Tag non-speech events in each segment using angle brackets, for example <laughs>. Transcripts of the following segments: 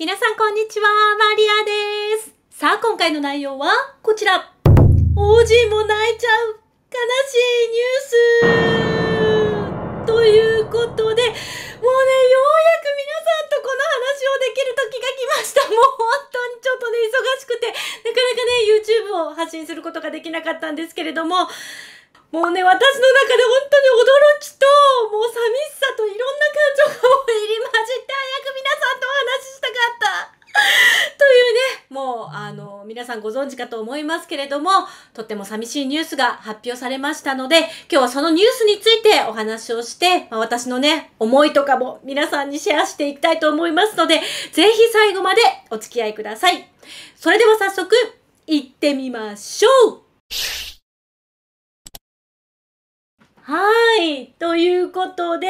皆さんこんにちは、マリアです。さあ、今回の内容はこちら。王子も泣いちゃう悲しいニュースということで、もうね、ようやく皆さんとこの話をできる時が来ました。もう本当にちょっとね、忙しくて、なかなかね、YouTube を発信することができなかったんですけれども、もうね、私の中で本当に驚きと、もう寂しさといろんな感情が入り混じってったというね、もう、あの、皆さんご存知かと思いますけれども、とっても寂しいニュースが発表されましたので、今日はそのニュースについてお話をして、まあ、私のね、思いとかも皆さんにシェアしていきたいと思いますので、ぜひ最後までお付き合いください。それでは早速、行ってみましょうはい、ということで、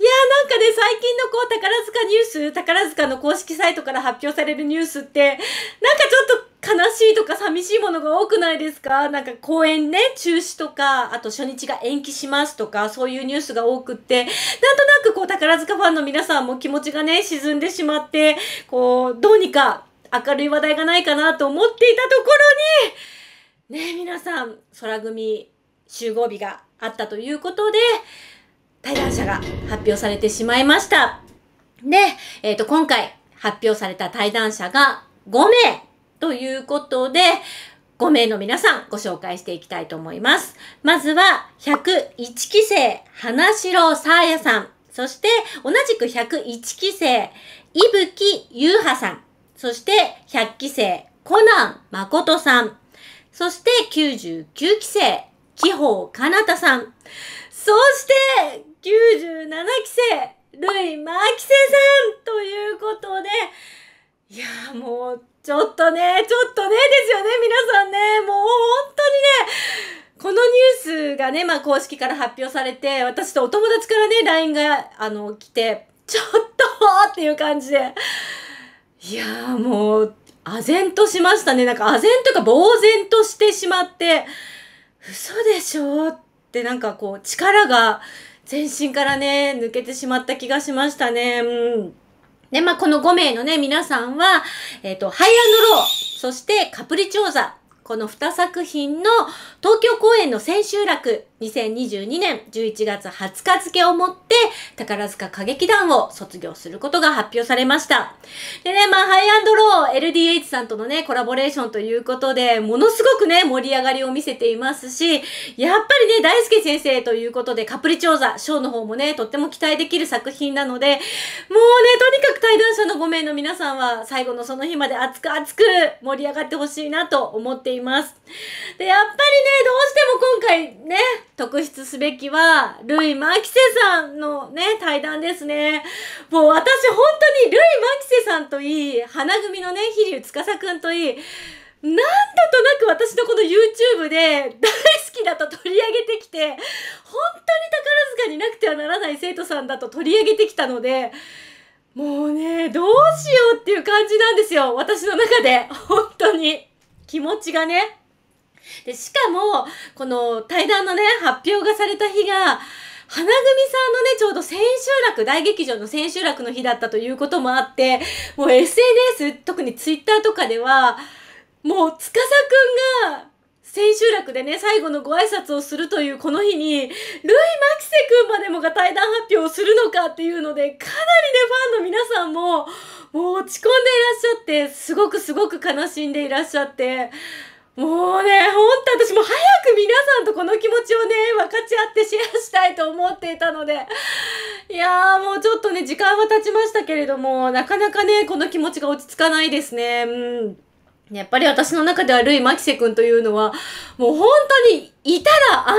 いやーなんかね、最近のこう、宝塚ニュース、宝塚の公式サイトから発表されるニュースって、なんかちょっと悲しいとか寂しいものが多くないですかなんか公演ね、中止とか、あと初日が延期しますとか、そういうニュースが多くって、なんとなくこう宝塚ファンの皆さんも気持ちがね、沈んでしまって、こう、どうにか明るい話題がないかなと思っていたところに、ね、皆さん、空組集合日があったということで、対談者が発表されてしまいました。で、えっ、ー、と、今回発表された対談者が5名ということで、5名の皆さんご紹介していきたいと思います。まずは、101期生、花城さあやさん。そして、同じく101期生、いぶきゆうはさん。そして、100期生、コナン誠さん。そして、99期生、紀宝かなたさん。そして、97期生、ルイ・マーキセさんということで、いやもう、ちょっとね、ちょっとね、ですよね、皆さんね、もう本当にね、このニュースがね、まあ公式から発表されて、私とお友達からね、LINE が、あの、来て、ちょっとっていう感じで、いやーもう、唖然としましたね。なんか唖然とか、呆然としてしまって、嘘でしょってなんかこう、力が、全身からね、抜けてしまった気がしましたね。うん。で、まあ、この5名のね、皆さんは、えっ、ー、と、ハイアンドロー、そしてカプリチョーザ、この2作品の東京公演の千秋楽2022年11月20日付をもって、宝塚歌劇団を卒業することが発表されました。でね、まあ、ハイアンドロー、LDH さんとのね、コラボレーションということで、ものすごくね、盛り上がりを見せていますし、やっぱりね、大輔先生ということで、カプリ調査、ショーの方もね、とっても期待できる作品なので、もうね、とにかく対談者の5名の皆さんは、最後のその日まで熱く熱く盛り上がってほしいなと思っています。で、やっぱりね、どうしても今回ね、特筆すべきは、ルイ・マキセさんのね、対談ですね。もう私本当にルイ・マキセさんといい、花組のね、飛龍司くんといい、なんとなく私のこの YouTube で <laughs> 大好きだと取り上げてきて、本当に宝塚になくてはならない生徒さんだと取り上げてきたので、もうね、どうしようっていう感じなんですよ。私の中で。本当に。気持ちがね。で、しかも、この対談のね、発表がされた日が、花組さんのね、ちょうど千秋楽、大劇場の千秋楽の日だったということもあって、もう SNS、特にツイッターとかでは、もう、司くんが、千秋楽でね、最後のご挨拶をするというこの日に、ルイ・マキセくんまでもが対談発表をするのかっていうので、かなりね、ファンの皆さんも、もう落ち込んでいらっしゃって、すごくすごく悲しんでいらっしゃって、もうね、ほんと私も早く皆さんとこの気持ちをね、分かち合ってシェアしたいと思っていたので、いやーもうちょっとね、時間は経ちましたけれども、なかなかね、この気持ちが落ち着かないですね。うんやっぱり私の中ではルイ・マキセ君というのは、もう本当にいたら安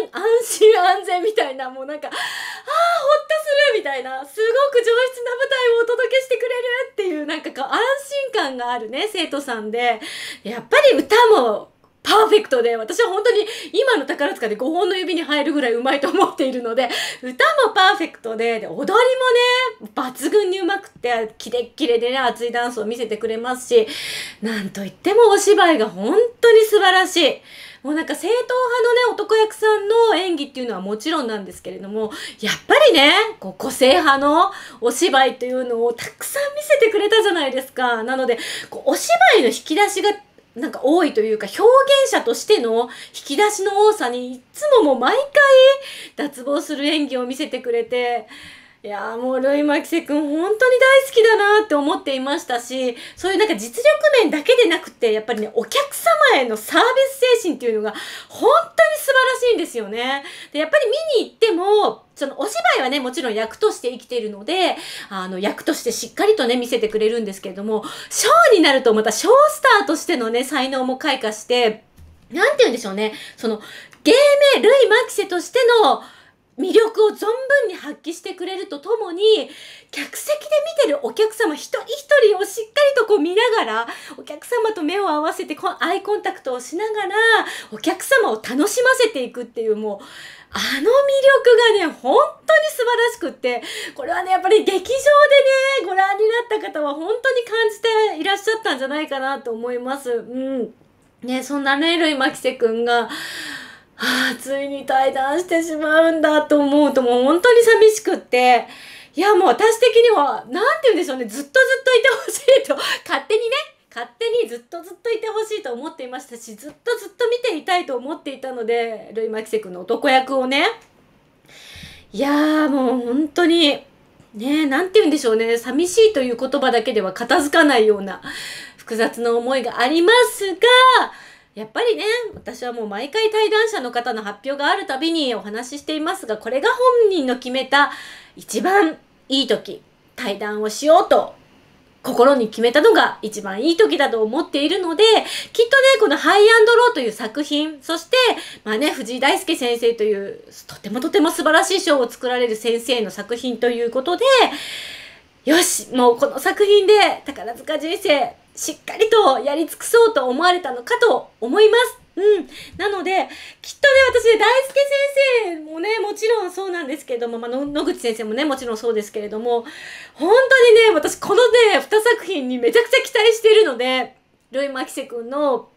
全、安心安全みたいな、もうなんか、ああ、ほっとするみたいな、すごく上質な舞台をお届けしてくれるっていう、なんか安心感があるね、生徒さんで。やっぱり歌もパーフェクトで、私は本当に今の宝塚で5本の指に入るぐらいうまいと思っているので、歌もパーフェクトで、で踊りもね、抜群にうまくて、キレッキレでね、熱いダンスを見せてくれますし、なんといってもお芝居が本当に素晴らしい。もうなんか正統派のね、男役さんの演技っていうのはもちろんなんですけれども、やっぱりね、こう個性派のお芝居というのをたくさん見せてくれたじゃないですか。なので、こうお芝居の引き出しがなんか多いというか表現者としての引き出しの多さにいつももう毎回脱帽する演技を見せてくれていやもうルイ・マキセ君本当に大好きだなって思っていましたしそういうなんか実力面だけでなくてやっぱりねお客様へのサービス精神っていうのが本当に素晴らしいんですよね。でやっぱり見に行ってもそのお芝居はね、もちろん役として生きているので、あの、役としてしっかりとね、見せてくれるんですけれども、ショーになるとまたショースターとしてのね、才能も開花して、なんて言うんでしょうね、その、芸名、ルイ・マキセとしての魅力を存分に発揮してくれるとともに客席で見てるお客様一人一人をしっかりとこう見ながらお客様と目を合わせてアイコンタクトをしながらお客様を楽しませていくっていうもうあの魅力がね本当に素晴らしくってこれはねやっぱり劇場でねご覧になった方は本当に感じていらっしゃったんじゃないかなと思います。うんね、そんなね、ルイ・マキセんが、ああ、ついに退団してしまうんだと思うともう本当に寂しくって、いやもう私的には、なんて言うんでしょうね、ずっとずっといてほしいと、勝手にね、勝手にずっとずっといてほしいと思っていましたし、ずっとずっと見ていたいと思っていたので、ルイ・マキセ君の男役をね、いやーもう本当に、ねなんて言うんでしょうね、寂しいという言葉だけでは片付かないような複雑な思いがありますが、やっぱりね私はもう毎回対談者の方の発表があるたびにお話ししていますがこれが本人の決めた一番いい時対談をしようと心に決めたのが一番いい時だと思っているので、きっとね、このハイアンドローという作品、そして、まあね、藤井大輔先生という、とてもとても素晴らしい賞を作られる先生の作品ということで、よしもうこの作品で宝塚人生しっかりとやり尽くそうと思われたのかと思います。うん。なので、きっとね、私大輔先生もね、もちろんそうなんですけども、まあ、野口先生もね、もちろんそうですけれども、本当にね、私このね、2作品にめちゃくちゃ期待しているので、ルイ・マキセ君の、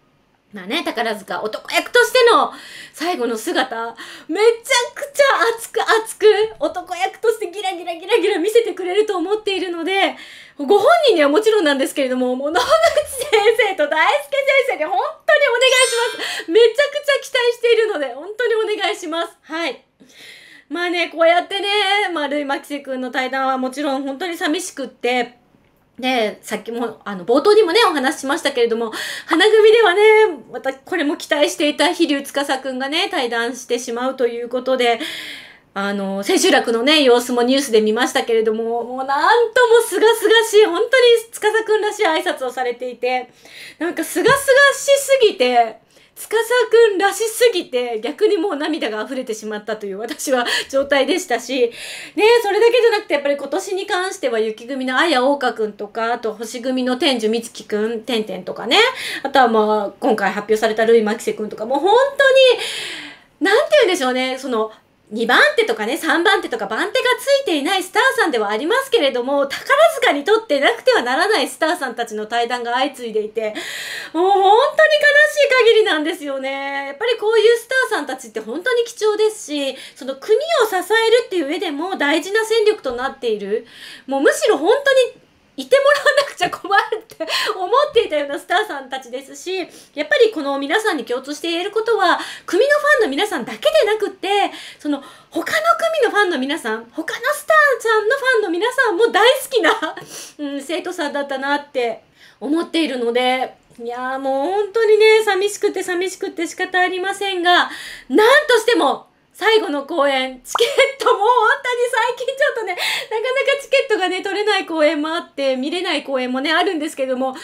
まあね、宝塚男役としての最後の姿、めちゃくちゃにはもちろんなんですけれども、もう野口先生と大輔先生に本当にお願いします。めちゃくちゃ期待しているので、本当にお願いします。はい。まあね、こうやってね、まあ、ルイ・マキセ君の対談はもちろん本当に寂しくって、ね、さっきも、あの、冒頭にもね、お話ししましたけれども、花組ではね、またこれも期待していた飛龍司くんがね、対談してしまうということで、あの、千秋楽のね、様子もニュースで見ましたけれども、もうなんともすがすがしい、本当に司くんらしい挨拶をされていて、なんかすがすがしすぎて、司くんらしすぎて、逆にもう涙が溢れてしまったという私は状態でしたし、ねそれだけじゃなくて、やっぱり今年に関しては雪組のあや花くんとか、あと星組の天寿美月くん、てんてんとかね、あとはまあ、今回発表されたるいマキせくんとか、もう本当に、なんて言うんでしょうね、その、2番手とかね、3番手とか番手がついていないスターさんではありますけれども、宝塚にとってなくてはならないスターさんたちの対談が相次いでいて、もう本当に悲しい限りなんですよね。やっぱりこういうスターさんたちって本当に貴重ですし、その国を支えるっていう上でも大事な戦力となっている。もうむしろ本当にいてもらわなくちゃ困るって思っていたようなスターさんたちですし、やっぱりこの皆さんに共通して言えることは、組のファンの皆さんだけでなくって、その他の組のファンの皆さん、他のスターちゃんのファンの皆さんも大好きな、<laughs> うん、生徒さんだったなって思っているので、いやーもう本当にね、寂しくて寂しくて仕方ありませんが、なんとしても最後の公演、チケットもう本当に最近ちょっとね、なかなかがね、取れない公演もあって、見れない公演もね、あるんですけども、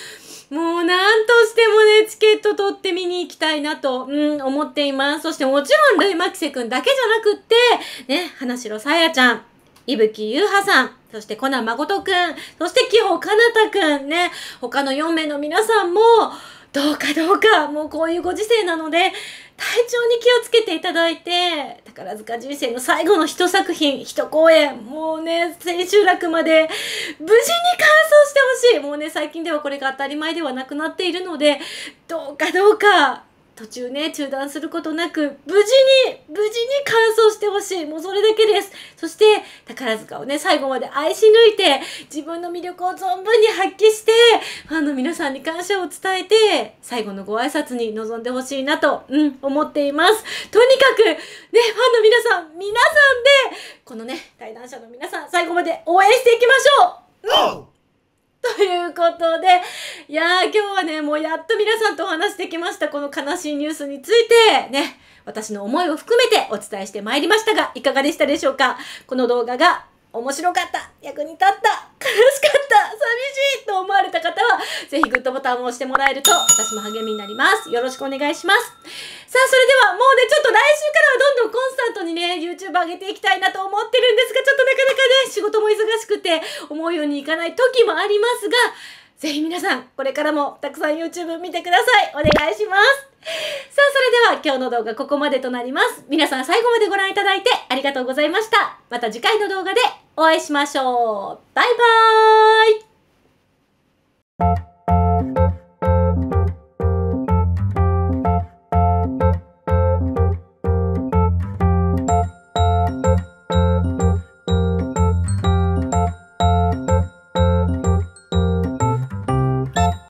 もう何としてもね、チケット取って見に行きたいなと、うん、思っています。そしてもちろん、ルイ・マキセ君だけじゃなくって、ね、花城さやちゃん、伊吹優うさん、そしてコナン誠くん、そして紀穂かなたくん、ね、他の4名の皆さんも、どうかどうか、もうこういうご時世なので、体調に気をつけていただいて、宝塚人生の最後の一作品、一公演、もうね、千秋楽まで無事に完走してほしい。もうね、最近ではこれが当たり前ではなくなっているので、どうかどうか、途中ね、中断することなく、無事に、無事に完走してほしい。もうそれだけです。そして、宝塚をね、最後まで愛し抜いて、自分の魅力を存分に発揮して、ファンの皆さんに感謝を伝えて、最後のご挨拶に臨んでほしいなと、うん、思っています。とにかく、ね、ファンの皆さん、皆さんで、このね、対談者の皆さん、最後まで応援していきましょういうことで、いやー、今日はね、もうやっと皆さんとお話してきました。この悲しいニュースについて、ね、私の思いを含めてお伝えしてまいりましたが、いかがでしたでしょうかこの動画が面白かった役に立った悲しかった寂しいと思われた方は、ぜひグッドボタンを押してもらえると、私も励みになります。よろしくお願いします。さあ、それでは、もうね、ちょっと来週からはどんどんコンスタントにね、YouTube 上げていきたいなと思ってるんですが、ちょっとなかなかね、仕事も忙しくて、思うようにいかない時もありますが、ぜひ皆さん、これからもたくさん YouTube 見てください。お願いします。さあ、それでは今日の動画ここまでとなります。皆さん最後までご覧いただいてありがとうございました。また次回の動画でお会いしましょう。バイバーイ